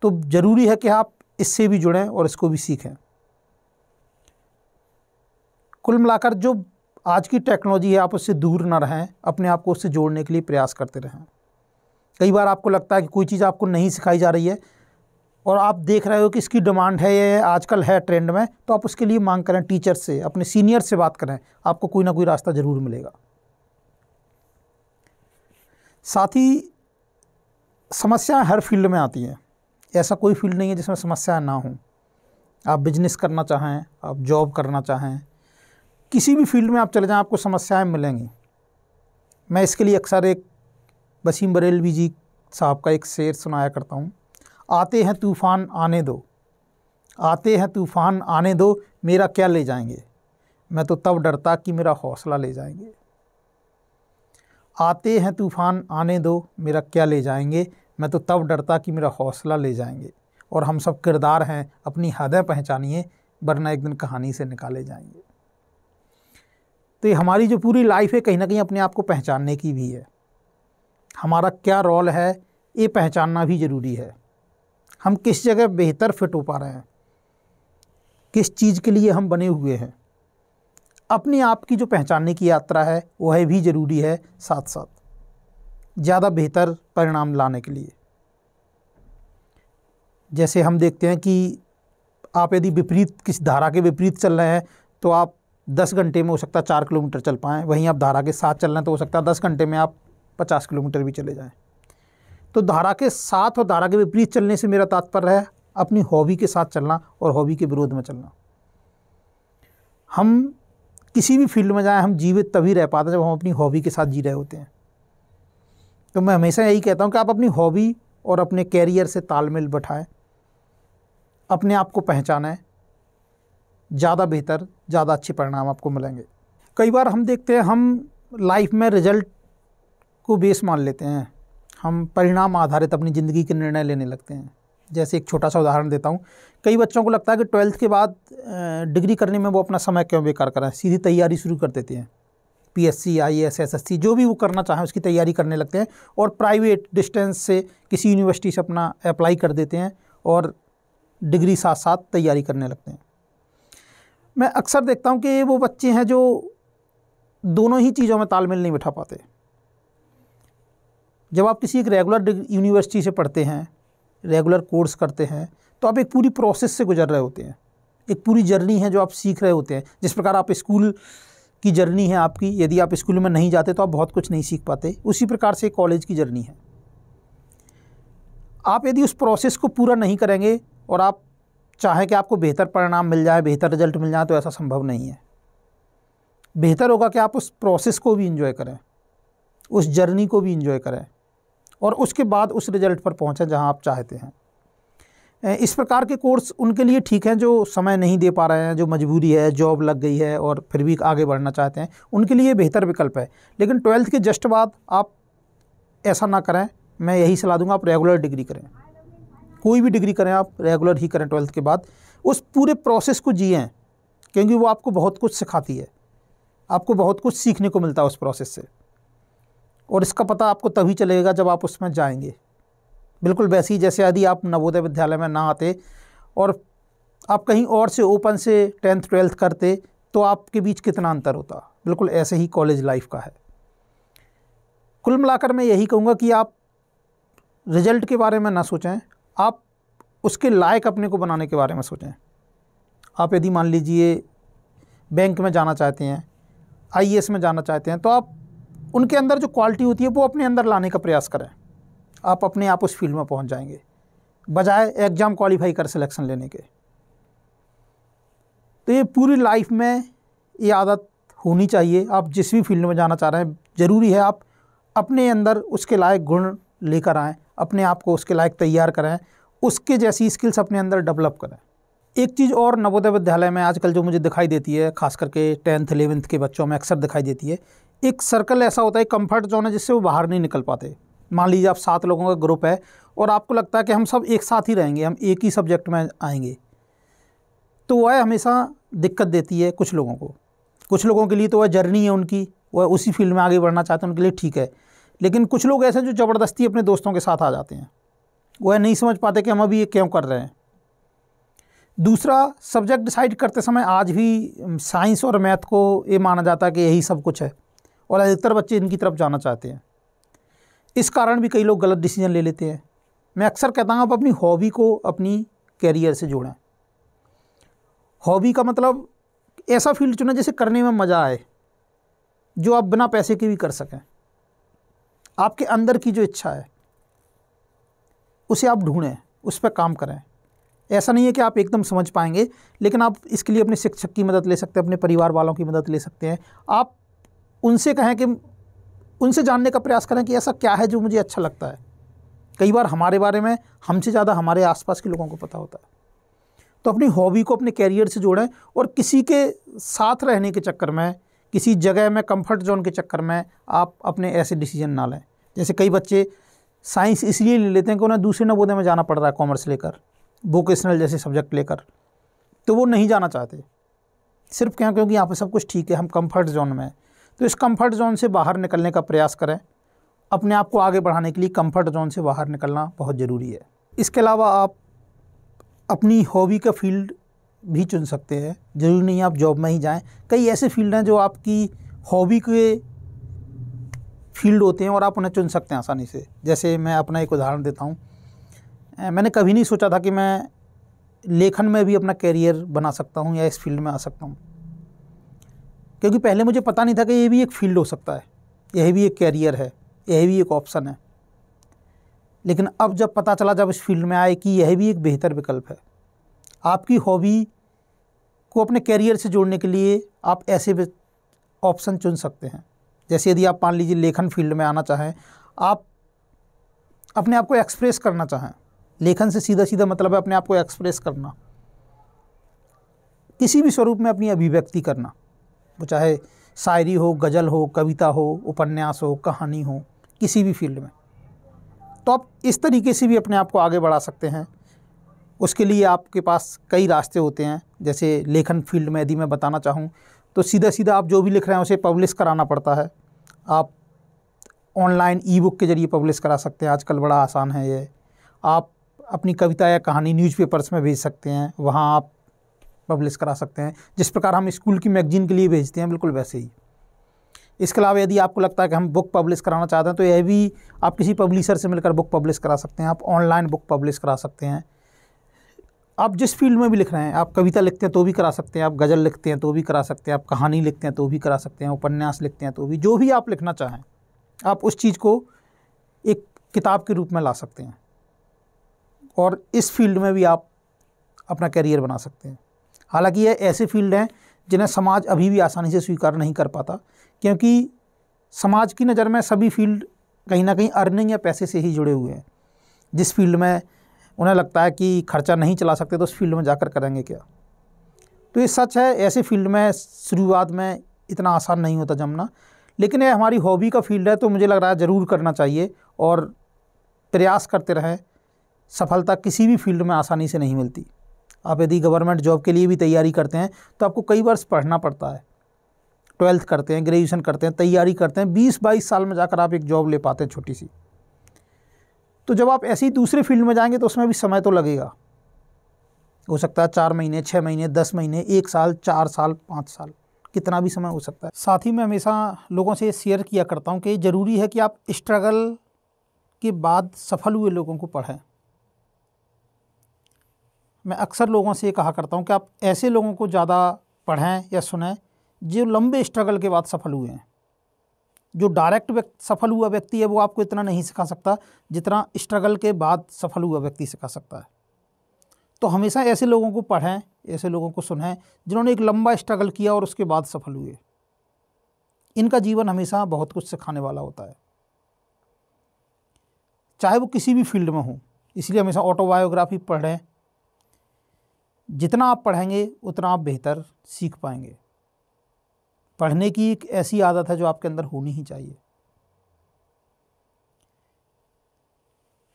तो ज़रूरी है कि आप इससे भी जुड़ें और इसको भी सीखें कुल मिलाकर जो आज की टेक्नोलॉजी है आप उससे दूर ना रहें अपने आप को उससे जोड़ने के लिए प्रयास करते रहें कई बार आपको लगता है कि कोई चीज़ आपको नहीं सिखाई जा रही है और आप देख रहे हो कि इसकी डिमांड है ये आजकल है ट्रेंड में तो आप उसके लिए मांग करें टीचर से अपने सीनियर से बात करें आपको कोई ना कोई रास्ता ज़रूर मिलेगा साथ ही समस्याएं हर फील्ड में आती हैं ऐसा कोई फील्ड नहीं है जिसमें समस्याएं ना हों आप बिजनेस करना चाहें आप जॉब करना चाहें किसी भी फील्ड में आप चले जाएं आपको समस्याएं मिलेंगी मैं इसके लिए अक्सर एक वसीम बरेलवी जी साहब का एक शेर सुनाया करता हूँ आते हैं तूफ़ान आने दो आते हैं तूफ़ान आने दो मेरा क्या ले जाएंगे मैं तो तब डरता कि मेरा हौसला ले जाएंगे आते हैं तूफ़ान आने दो मेरा क्या ले जाएंगे मैं तो तब डरता कि मेरा हौसला ले जाएंगे और हम सब किरदार हैं अपनी हदें पहचानिए वरना एक दिन कहानी से निकाले जाएंगे तो ये हमारी जो पूरी लाइफ है कहीं ना कहीं अपने आप को पहचानने की भी है हमारा क्या रोल है ये पहचानना भी ज़रूरी है हम किस जगह बेहतर फिट हो पा रहे हैं किस चीज़ के लिए हम बने हुए हैं अपने आप की जो पहचानने की यात्रा है वह भी ज़रूरी है साथ साथ ज़्यादा बेहतर परिणाम लाने के लिए जैसे हम देखते हैं कि आप यदि विपरीत किस धारा के विपरीत चल रहे हैं तो आप दस घंटे में हो सकता है चार किलोमीटर चल पाएँ वहीं आप धारा के साथ चल रहे हैं तो हो सकता है दस घंटे में आप पचास किलोमीटर भी चले जाएँ तो धारा के साथ और धारा के विपरीत चलने से मेरा तात्पर्य है अपनी हॉबी के साथ चलना और हॉबी के विरोध में चलना हम किसी भी फील्ड में जाएं हम जीवित तभी रह पाते जब हम अपनी हॉबी के साथ जी रहे होते हैं तो मैं हमेशा यही कहता हूँ कि आप अपनी हॉबी और अपने कैरियर से तालमेल बैठाएं अपने आप को पहचानें ज़्यादा बेहतर ज़्यादा अच्छे परिणाम आपको मिलेंगे कई बार हम देखते हैं हम लाइफ में रिजल्ट को बेस मान लेते हैं हम परिणाम आधारित अपनी ज़िंदगी के निर्णय लेने लगते हैं जैसे एक छोटा सा उदाहरण देता हूँ कई बच्चों को लगता है कि ट्वेल्थ के बाद डिग्री करने में वो अपना समय क्यों बेकार करें सीधी तैयारी शुरू कर देते हैं पीएससी, एस एसएससी जो भी वो करना चाहें उसकी तैयारी करने लगते हैं और प्राइवेट डिस्टेंस से किसी यूनिवर्सिटी से अपना अप्लाई कर देते हैं और डिग्री साथ साथ तैयारी करने लगते हैं मैं अक्सर देखता हूँ कि वो बच्चे हैं जो दोनों ही चीज़ों में तालमेल नहीं बिठा पाते जब आप किसी एक रेगुलर यूनिवर्सिटी से पढ़ते हैं रेगुलर कोर्स करते हैं तो आप एक पूरी प्रोसेस से गुजर रहे होते हैं एक पूरी जर्नी है जो आप सीख रहे होते हैं जिस प्रकार आप स्कूल की जर्नी है आपकी यदि आप स्कूल में नहीं जाते तो आप बहुत कुछ नहीं सीख पाते उसी प्रकार से कॉलेज की जर्नी है आप यदि उस प्रोसेस को पूरा नहीं करेंगे और आप चाहें कि आपको बेहतर परिणाम मिल जाए बेहतर रिजल्ट मिल जाए तो ऐसा संभव नहीं है बेहतर होगा कि आप उस प्रोसेस को भी इन्जॉय करें उस जर्नी को भी इन्जॉय करें और उसके बाद उस रिजल्ट पर पहुँचें जहाँ आप चाहते हैं इस प्रकार के कोर्स उनके लिए ठीक हैं जो समय नहीं दे पा रहे हैं जो मजबूरी है जॉब लग गई है और फिर भी आगे बढ़ना चाहते हैं उनके लिए बेहतर विकल्प है लेकिन ट्वेल्थ के जस्ट बाद आप ऐसा ना करें मैं यही सलाह दूंगा आप रेगुलर डिग्री करें कोई भी डिग्री करें आप रेगुलर ही करें ट्वेल्थ के बाद उस पूरे प्रोसेस को जियें क्योंकि वो आपको बहुत कुछ सिखाती है आपको बहुत कुछ सीखने को मिलता है उस प्रोसेस से और इसका पता आपको तभी चलेगा जब आप उसमें जाएंगे बिल्कुल वैसे ही जैसे यदि आप नवोदय विद्यालय में ना आते और आप कहीं और से ओपन से टेंथ ट्वेल्थ करते तो आपके बीच कितना अंतर होता बिल्कुल ऐसे ही कॉलेज लाइफ का है कुल मिलाकर मैं यही कहूँगा कि आप रिजल्ट के बारे में ना सोचें आप उसके लायक अपने को बनाने के बारे में सोचें आप यदि मान लीजिए बैंक में जाना चाहते हैं आई में जाना चाहते हैं तो आप उनके अंदर जो क्वालिटी होती है वो अपने अंदर लाने का प्रयास करें आप अपने आप उस फील्ड में पहुंच जाएंगे बजाय एग्ज़ाम क्वालिफाई कर सिलेक्शन लेने के तो ये पूरी लाइफ में ये आदत होनी चाहिए आप जिस भी फील्ड में जाना चाह रहे हैं ज़रूरी है आप अपने अंदर उसके लायक गुण लेकर आएँ अपने आप को उसके लायक तैयार करें उसके जैसी स्किल्स अपने अंदर डेवलप करें एक चीज़ और नवोदय विद्यालय में आजकल जो मुझे दिखाई देती है खास करके टेंथ इलेवेंथ के बच्चों में अक्सर दिखाई देती है एक सर्कल ऐसा होता है कंफर्ट जोन है जिससे वो बाहर नहीं निकल पाते मान लीजिए आप सात लोगों का ग्रुप है और आपको लगता है कि हम सब एक साथ ही रहेंगे हम एक ही सब्जेक्ट में आएंगे तो वह हमेशा दिक्कत देती है कुछ लोगों को कुछ लोगों के लिए तो वह जर्नी है उनकी वह उसी फील्ड में आगे बढ़ना चाहते हैं उनके लिए ठीक है लेकिन कुछ लोग ऐसे हैं जो ज़बरदस्ती अपने दोस्तों के साथ आ जाते हैं वह नहीं समझ पाते कि हम अभी ये क्यों कर रहे हैं दूसरा सब्जेक्ट डिसाइड करते समय आज भी साइंस और मैथ को ये माना जाता है कि यही सब कुछ है और अधिकतर बच्चे इनकी तरफ जाना चाहते हैं इस कारण भी कई लोग गलत डिसीजन ले लेते हैं मैं अक्सर कहता हूँ आप अपनी हॉबी को अपनी कैरियर से जोड़ें हॉबी का मतलब ऐसा फील्ड चुना जिसे करने में मज़ा आए जो आप बिना पैसे के भी कर सकें आपके अंदर की जो इच्छा है उसे आप ढूंढें उस पर काम करें ऐसा नहीं है कि आप एकदम समझ पाएंगे लेकिन आप इसके लिए अपने शिक्षक की मदद ले सकते हैं अपने परिवार वालों की मदद ले सकते हैं आप उनसे कहें कि उनसे जानने का प्रयास करें कि ऐसा क्या है जो मुझे अच्छा लगता है कई बार हमारे बारे में हमसे ज़्यादा हमारे आसपास के लोगों को पता होता है तो अपनी हॉबी को अपने कैरियर से जोड़ें और किसी के साथ रहने के चक्कर में किसी जगह में कंफर्ट जोन के चक्कर में आप अपने ऐसे डिसीजन ना लें जैसे कई बच्चे साइंस इसलिए ले लेते हैं कि उन्हें दूसरे नवोदय में जाना पड़ रहा है कॉमर्स लेकर वोकेशनल जैसे सब्जेक्ट लेकर तो वो नहीं जाना चाहते सिर्फ क्या क्योंकि यहाँ पर सब कुछ ठीक है हम कंफर्ट जोन में तो इस कंफर्ट जोन से बाहर निकलने का प्रयास करें अपने आप को आगे बढ़ाने के लिए कंफर्ट जोन से बाहर निकलना बहुत ज़रूरी है इसके अलावा आप अपनी हॉबी का फील्ड भी चुन सकते हैं ज़रूरी नहीं आप जॉब में ही जाएं कई ऐसे फील्ड हैं जो आपकी हॉबी के फील्ड होते हैं और आप उन्हें चुन सकते हैं आसानी से जैसे मैं अपना एक उदाहरण देता हूँ मैंने कभी नहीं सोचा था कि मैं लेखन में भी अपना कैरियर बना सकता हूँ या इस फील्ड में आ सकता हूँ क्योंकि पहले मुझे पता नहीं था कि ये भी एक फील्ड हो सकता है यह भी एक कैरियर है यह भी एक ऑप्शन है लेकिन अब जब पता चला जब इस फील्ड में आए कि यह भी एक बेहतर विकल्प है आपकी हॉबी को अपने कैरियर से जोड़ने के लिए आप ऐसे ऑप्शन चुन सकते हैं जैसे यदि आप मान लीजिए लेखन फील्ड में आना चाहें आप अपने आप को एक्सप्रेस करना चाहें लेखन से सीधा सीधा मतलब है अपने आप को एक्सप्रेस करना किसी भी स्वरूप में अपनी अभिव्यक्ति करना वो चाहे शायरी हो गज़ल हो कविता हो उपन्यास हो कहानी हो किसी भी फील्ड में तो आप इस तरीके से भी अपने आप को आगे बढ़ा सकते हैं उसके लिए आपके पास कई रास्ते होते हैं जैसे लेखन फील्ड में यदि मैं बताना चाहूँ तो सीधा सीधा आप जो भी लिख रहे हैं उसे पब्लिश कराना पड़ता है आप ऑनलाइन ई बुक के ज़रिए पब्लिश करा सकते हैं आजकल बड़ा आसान है ये आप अपनी कविता या कहानी न्यूज़पेपर्स में भेज सकते हैं वहाँ आप पब्लिश करा सकते हैं जिस प्रकार हम स्कूल की मैगजीन के लिए भेजते हैं बिल्कुल वैसे ही इसके अलावा यदि आपको लगता है कि हम बुक पब्लिश कराना चाहते हैं तो यह भी आप किसी पब्लिशर से मिलकर बुक पब्लिश करा सकते हैं आप ऑनलाइन बुक पब्लिश करा सकते हैं आप जिस फील्ड में भी लिख रहे हैं आप कविता लिखते हैं तो भी करा सकते हैं आप गज़ल लिखते हैं तो भी करा सकते हैं आप कहानी लिखते हैं तो भी करा सकते हैं उपन्यास लिखते हैं तो भी जो भी आप लिखना चाहें आप उस चीज़ को एक किताब के रूप में ला सकते हैं और इस फील्ड में भी आप अपना करियर बना सकते हैं हालांकि ये ऐसे फील्ड हैं जिन्हें समाज अभी भी आसानी से स्वीकार नहीं कर पाता क्योंकि समाज की नज़र में सभी फील्ड कहीं ना कहीं अर्निंग या पैसे से ही जुड़े हुए हैं जिस फील्ड में उन्हें लगता है कि खर्चा नहीं चला सकते तो उस फील्ड में जाकर करेंगे क्या तो ये सच है ऐसे फील्ड में शुरुआत में इतना आसान नहीं होता जमना लेकिन ये हमारी हॉबी का फील्ड है तो मुझे लग रहा है ज़रूर करना चाहिए और प्रयास करते रहें सफलता किसी भी फील्ड में आसानी से नहीं मिलती आप यदि गवर्नमेंट जॉब के लिए भी तैयारी करते हैं तो आपको कई वर्ष पढ़ना पड़ता है ट्वेल्थ करते हैं ग्रेजुएशन करते हैं तैयारी करते हैं बीस बाईस साल में जाकर आप एक जॉब ले पाते हैं छोटी सी तो जब आप ऐसे ही दूसरे फील्ड में जाएंगे तो उसमें भी समय तो लगेगा हो सकता है चार महीने छः महीने दस महीने एक साल चार साल पाँच साल कितना भी समय हो सकता है साथ ही मैं हमेशा लोगों से शेयर किया करता हूँ कि ज़रूरी है कि आप स्ट्रगल के बाद सफल हुए लोगों को पढ़ें मैं अक्सर लोगों से ये कहा करता हूँ कि आप ऐसे लोगों को ज़्यादा पढ़ें या सुनें जो लंबे स्ट्रगल के बाद सफल हुए हैं जो डायरेक्ट सफल हुआ व्यक्ति है वो आपको इतना नहीं सिखा सकता जितना स्ट्रगल के बाद सफल हुआ व्यक्ति सिखा सकता है तो हमेशा ऐसे लोगों को पढ़ें ऐसे लोगों को सुनें जिन्होंने एक लंबा स्ट्रगल किया और उसके बाद सफल हुए इनका जीवन हमेशा बहुत कुछ सिखाने वाला होता है चाहे वो किसी भी फील्ड में हो इसलिए हमेशा ऑटोबायोग्राफी पढ़ें जितना आप पढ़ेंगे उतना आप बेहतर सीख पाएंगे पढ़ने की एक ऐसी आदत है जो आपके अंदर होनी ही चाहिए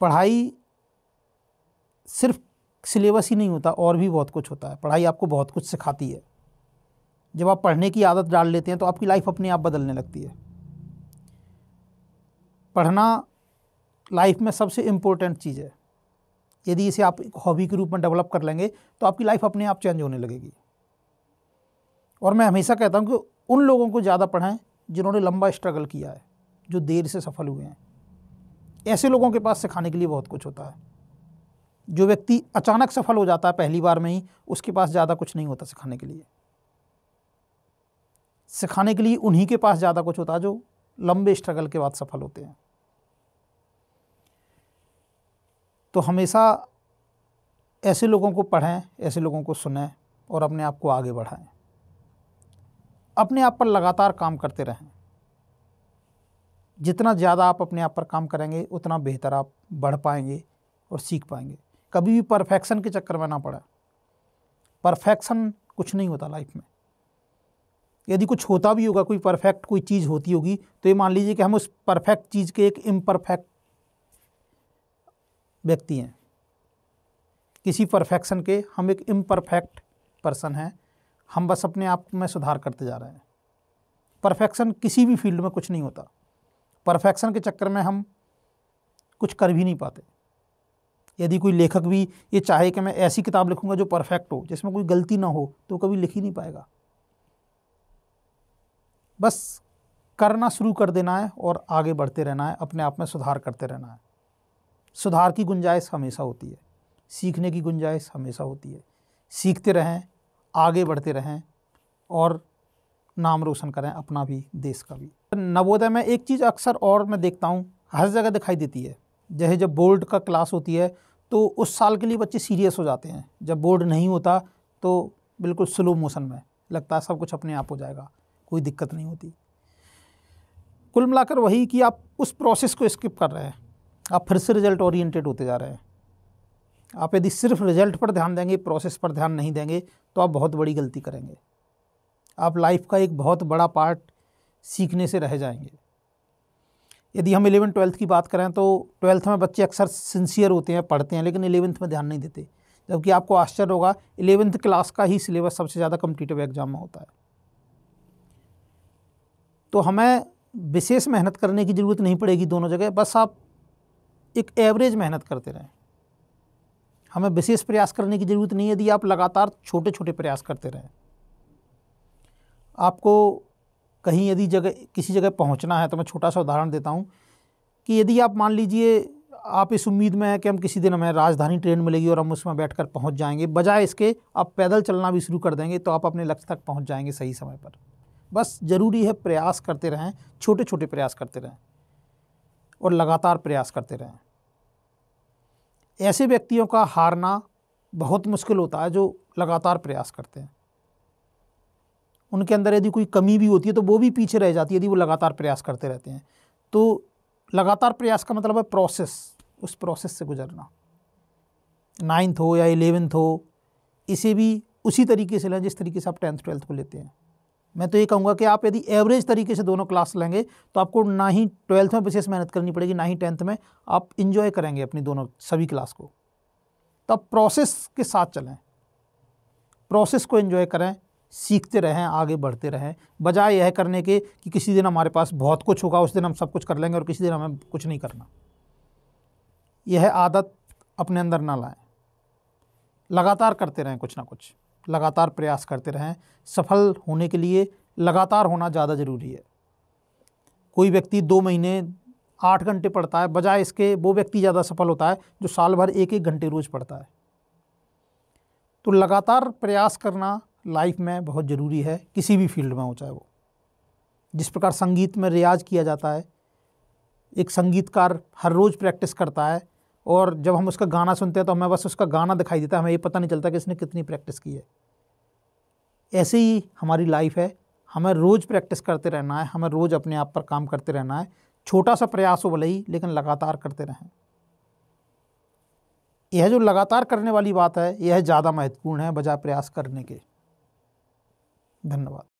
पढ़ाई सिर्फ सिलेबस ही नहीं होता और भी बहुत कुछ होता है पढ़ाई आपको बहुत कुछ सिखाती है जब आप पढ़ने की आदत डाल लेते हैं तो आपकी लाइफ अपने आप बदलने लगती है पढ़ना लाइफ में सबसे इम्पोर्टेंट चीज़ है यदि इसे आप हॉबी के रूप में डेवलप कर लेंगे तो आपकी लाइफ अपने आप चेंज होने लगेगी और मैं हमेशा कहता हूँ कि उन लोगों को ज़्यादा पढ़ाएं जिन्होंने लंबा स्ट्रगल किया है जो देर से सफल हुए हैं ऐसे लोगों के पास सिखाने के लिए बहुत कुछ होता है जो व्यक्ति अचानक सफल हो जाता है पहली बार में ही उसके पास ज़्यादा कुछ नहीं होता सिखाने के लिए सिखाने के लिए उन्हीं के पास ज़्यादा कुछ होता है जो लंबे स्ट्रगल के बाद सफल होते हैं तो हमेशा ऐसे लोगों को पढ़ें ऐसे लोगों को सुनें और अपने आप को आगे बढ़ाएं अपने आप पर लगातार काम करते रहें जितना ज़्यादा आप अपने आप पर काम करेंगे उतना बेहतर आप बढ़ पाएंगे और सीख पाएंगे कभी भी परफेक्शन के चक्कर में ना पड़ा परफेक्शन कुछ नहीं होता लाइफ में यदि कुछ होता भी होगा कोई परफेक्ट कोई चीज़ होती होगी तो ये मान लीजिए कि हम उस परफेक्ट चीज़ के एक इम्परफेक्ट व्यक्ति हैं किसी परफेक्शन के हम एक इम्परफेक्ट पर्सन हैं हम बस अपने आप में सुधार करते जा रहे हैं परफेक्शन किसी भी फील्ड में कुछ नहीं होता परफेक्शन के चक्कर में हम कुछ कर भी नहीं पाते यदि कोई लेखक भी ये चाहे कि मैं ऐसी किताब लिखूंगा जो परफेक्ट हो जिसमें कोई गलती ना हो तो कभी लिख ही नहीं पाएगा बस करना शुरू कर देना है और आगे बढ़ते रहना है अपने आप में सुधार करते रहना है सुधार की गुंजाइश हमेशा होती है सीखने की गुंजाइश हमेशा होती है सीखते रहें आगे बढ़ते रहें और नाम रोशन करें अपना भी देश का भी नवोदय में एक चीज़ अक्सर और मैं देखता हूँ हर जगह दिखाई देती है जैसे जब बोर्ड का क्लास होती है तो उस साल के लिए बच्चे सीरियस हो जाते हैं जब बोर्ड नहीं होता तो बिल्कुल स्लो मोशन में लगता है सब कुछ अपने आप हो जाएगा कोई दिक्कत नहीं होती कुल मिलाकर वही कि आप उस प्रोसेस को स्किप कर रहे हैं आप फिर से रिजल्ट ओरिएंटेड होते जा रहे हैं आप यदि सिर्फ रिजल्ट पर ध्यान देंगे प्रोसेस पर ध्यान नहीं देंगे तो आप बहुत बड़ी गलती करेंगे आप लाइफ का एक बहुत बड़ा पार्ट सीखने से रह जाएंगे यदि हम इलेवन ट्वेल्थ की बात करें तो ट्वेल्थ में बच्चे अक्सर सिंसियर होते हैं पढ़ते हैं लेकिन इलेवंथ में ध्यान नहीं देते जबकि आपको आश्चर्य होगा इलेवेंथ क्लास का ही सिलेबस सबसे ज़्यादा कम्पिटिटिव एग्ज़ाम में होता है तो हमें विशेष मेहनत करने की ज़रूरत नहीं पड़ेगी दोनों जगह बस आप एक एवरेज मेहनत करते रहें हमें विशेष प्रयास करने की ज़रूरत नहीं है यदि आप लगातार छोटे छोटे प्रयास करते रहें आपको कहीं यदि जगह किसी जगह पहुंचना है तो मैं छोटा सा उदाहरण देता हूं कि यदि आप मान लीजिए आप इस उम्मीद में है कि हम किसी दिन हमें राजधानी ट्रेन मिलेगी और हम उसमें बैठ कर पहुँच जाएंगे बजाय इसके आप पैदल चलना भी शुरू कर देंगे तो आप अपने लक्ष्य तक पहुँच जाएंगे सही समय पर बस ज़रूरी है प्रयास करते रहें छोटे छोटे प्रयास करते रहें और लगातार प्रयास करते रहें ऐसे व्यक्तियों का हारना बहुत मुश्किल होता है जो लगातार प्रयास करते हैं उनके अंदर यदि कोई कमी भी होती है तो वो भी पीछे रह जाती है यदि वो लगातार प्रयास करते रहते हैं तो लगातार प्रयास का मतलब है प्रोसेस उस प्रोसेस से गुजरना नाइन्थ हो या एलेवेंथ हो इसे भी उसी तरीके से लें जिस तरीके से आप टेंथ ट्वेल्थ को लेते हैं मैं तो ये कहूँगा कि आप यदि एवरेज तरीके से दोनों क्लास लेंगे तो आपको ना ही ट्वेल्थ में विशेष मेहनत करनी पड़ेगी ना ही टेंथ में आप इन्जॉय करेंगे अपनी दोनों सभी क्लास को तब तो प्रोसेस के साथ चलें प्रोसेस को इन्जॉय करें सीखते रहें आगे बढ़ते रहें बजाय यह करने के कि किसी दिन हमारे पास बहुत कुछ होगा उस दिन हम सब कुछ कर लेंगे और किसी दिन हमें कुछ नहीं करना यह आदत अपने अंदर ना लाएं लगातार करते रहें कुछ ना कुछ लगातार प्रयास करते रहें सफल होने के लिए लगातार होना ज़्यादा ज़रूरी है कोई व्यक्ति दो महीने आठ घंटे पढ़ता है बजाय इसके वो व्यक्ति ज़्यादा सफल होता है जो साल भर एक एक घंटे रोज़ पढ़ता है तो लगातार प्रयास करना लाइफ में बहुत ज़रूरी है किसी भी फील्ड में हो चाहे वो जिस प्रकार संगीत में रियाज किया जाता है एक संगीतकार हर रोज़ प्रैक्टिस करता है और जब हम उसका गाना सुनते हैं तो हमें बस उसका गाना दिखाई देता है हमें ये पता नहीं चलता कि इसने कितनी प्रैक्टिस की है ऐसे ही हमारी लाइफ है हमें रोज़ प्रैक्टिस करते रहना है हमें रोज़ अपने आप पर काम करते रहना है छोटा सा प्रयास हो भले ही लेकिन लगातार करते रहें यह जो लगातार करने वाली बात है यह ज़्यादा महत्वपूर्ण है बजाय प्रयास करने के धन्यवाद